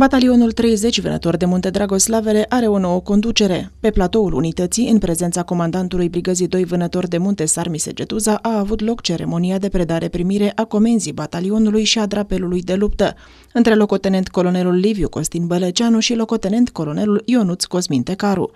Batalionul 30, vânător de Munte Dragoslavele, are o nouă conducere. Pe platoul unității, în prezența comandantului Brigăzii 2 Vânător de Munte Sarmi Segetuza, a avut loc ceremonia de predare-primire a comenzii batalionului și a drapelului de luptă, între locotenent colonelul Liviu Costin Bălăceanu și locotenent colonelul Ionuț Cosmin Tecaru.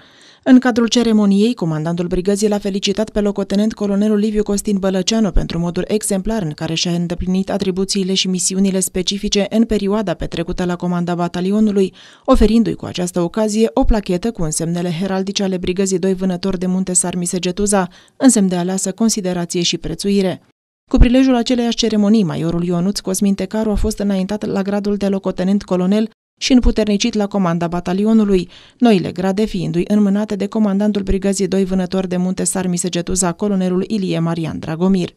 În cadrul ceremoniei, comandantul brigăzii l-a felicitat pe locotenent colonelul Liviu Costin Bălăceanu pentru modul exemplar în care și-a îndeplinit atribuțiile și misiunile specifice în perioada petrecută la comanda batalionului, oferindu-i cu această ocazie o plachetă cu însemnele heraldice ale brigăzii 2 vânători de munte Sarmisegetuza, însemn de aleasă considerație și prețuire. Cu prilejul aceleiași ceremonii, majorul Ionuț Cosmin Tecaru a fost înaintat la gradul de locotenent colonel și împuternicit la comanda batalionului, noile grade fiindu-i înmânate de comandantul brigăzii 2 vânător de munte Sarmisegetuza, colonelul Ilie Marian Dragomir.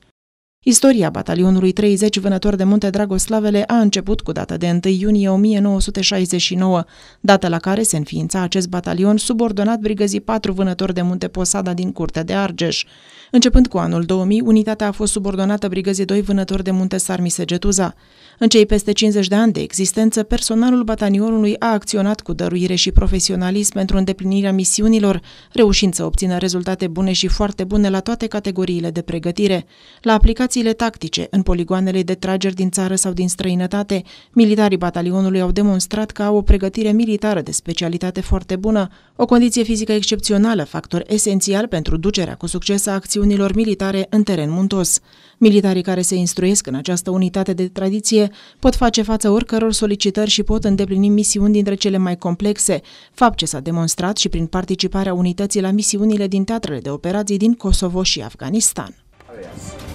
Istoria batalionului 30 vânători de munte Dragoslavele a început cu data de 1 iunie 1969, data la care se înființa acest batalion subordonat brigăzii 4 vânători de munte Posada din Curtea de Argeș. Începând cu anul 2000, unitatea a fost subordonată brigăzii 2 vânători de munte Sarmisegetuza. În cei peste 50 de ani de existență, personalul batalionului a acționat cu dăruire și profesionalism pentru îndeplinirea misiunilor, reușind să obțină rezultate bune și foarte bune la toate categoriile de pregătire. La aplicație formațiile tactice în poligoanele de trageri din țară sau din străinătate, militarii batalionului au demonstrat că au o pregătire militară de specialitate foarte bună, o condiție fizică excepțională, factor esențial pentru ducerea cu succes a acțiunilor militare în teren muntos. Militarii care se instruiesc în această unitate de tradiție pot face față oricăror solicitări și pot îndeplini misiuni dintre cele mai complexe, fapt ce s-a demonstrat și prin participarea unității la misiunile din teatrele de operații din Kosovo și Afganistan. Yes.